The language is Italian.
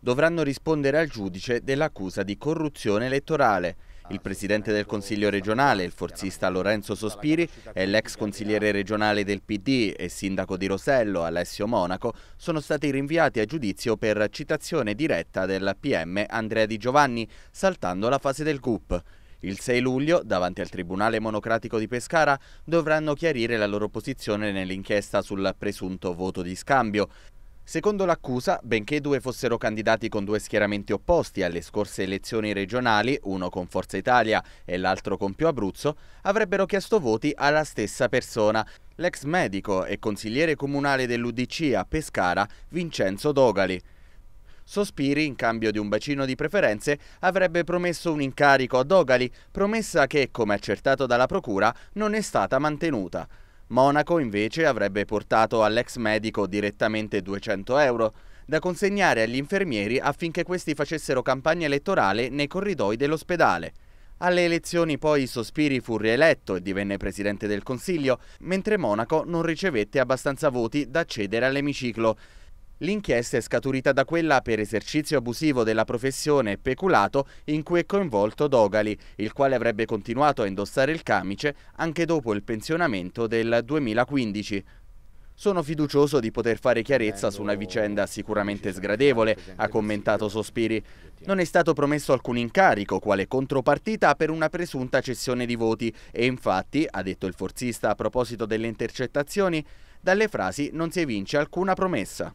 dovranno rispondere al giudice dell'accusa di corruzione elettorale. Il presidente del Consiglio regionale, il forzista Lorenzo Sospiri, e l'ex consigliere regionale del PD e sindaco di Rosello, Alessio Monaco, sono stati rinviati a giudizio per citazione diretta del PM Andrea Di Giovanni, saltando la fase del GUP. Il 6 luglio, davanti al Tribunale Monocratico di Pescara, dovranno chiarire la loro posizione nell'inchiesta sul presunto voto di scambio. Secondo l'accusa, benché i due fossero candidati con due schieramenti opposti alle scorse elezioni regionali, uno con Forza Italia e l'altro con Più Abruzzo, avrebbero chiesto voti alla stessa persona, l'ex medico e consigliere comunale dell'UDC a Pescara, Vincenzo Dogali. Sospiri, in cambio di un bacino di preferenze, avrebbe promesso un incarico a Dogali, promessa che, come accertato dalla Procura, non è stata mantenuta. Monaco invece avrebbe portato all'ex medico direttamente 200 euro, da consegnare agli infermieri affinché questi facessero campagna elettorale nei corridoi dell'ospedale. Alle elezioni poi Sospiri fu rieletto e divenne presidente del Consiglio, mentre Monaco non ricevette abbastanza voti da cedere all'emiciclo. L'inchiesta è scaturita da quella per esercizio abusivo della professione e peculato in cui è coinvolto Dogali, il quale avrebbe continuato a indossare il camice anche dopo il pensionamento del 2015. Sono fiducioso di poter fare chiarezza su una vicenda sicuramente sgradevole, ha commentato Sospiri. Non è stato promesso alcun incarico quale contropartita per una presunta cessione di voti e infatti, ha detto il forzista a proposito delle intercettazioni, dalle frasi non si evince alcuna promessa.